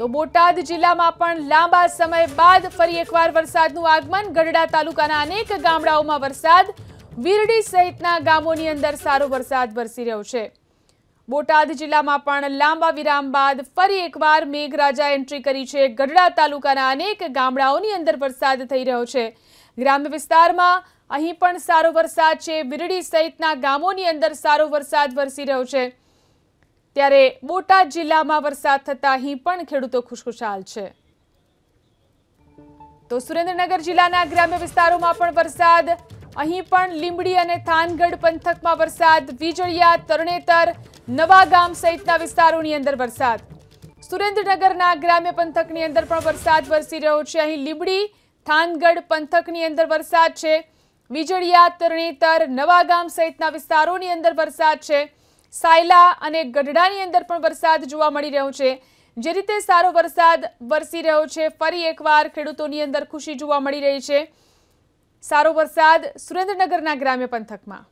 તો બોટાદ જિલ્લામાં પણ લાંબા સમય બાદ ફરી એકવાર વરસાદનું આગમન ગઢડા તાલુકાના અનેક ગામડાઓમાં વરસાદ વીરડી સહિતના ગામોની અંદર સારો વરસાદ વરસી રહ્યો છે બોટાદ જિલ્લામાં પણ લાંબા વિરામ બાદ ફરી એકવાર મેઘરાજા એન્ટ્રી કરી છે ગઢડા તાલુકાના અનેક ગામડાઓની અંદર વરસાદ થઈ રહ્યો છે ગ્રામ્ય વિસ્તારમાં અહીં પણ સારો વરસાદ છે વીરડી સહિતના ગામોની અંદર સારો વરસાદ વરસી રહ્યો છે ત્યારે બોટાદ જિલ્લામાં વરસાદ થતા અહીં પણ ખેડૂતો ખુશખુશાલ છે તો સુરેન્દ્રનગર જિલ્લાના ગ્રામ્ય વિસ્તારોમાં પણ વરસાદ અહીં પણ લીંબડી અને થાનગઢ પંથકમાં વરસાદ વીજળીયા તરણેતર નવા ગામ સહિતના વિસ્તારોની અંદર વરસાદ સુરેન્દ્રનગરના ગ્રામ્ય પંથકની અંદર પણ વરસાદ વરસી રહ્યો છે અહીં લીંબડી થાનગઢ પંથકની અંદર વરસાદ છે વીજળિયા તરણેતર નવા ગામ સહિતના વિસ્તારોની અંદર વરસાદ છે સાયલા અને ગઢડાની અંદર પણ વરસાદ જોવા મળી રહ્યો છે જે રીતે સારો વરસાદ વરસી રહ્યો છે ફરી એકવાર ખેડૂતોની અંદર ખુશી જોવા મળી રહી છે સારો વરસાદ સુરેન્દ્રનગરના ગ્રામ્ય પંથકમાં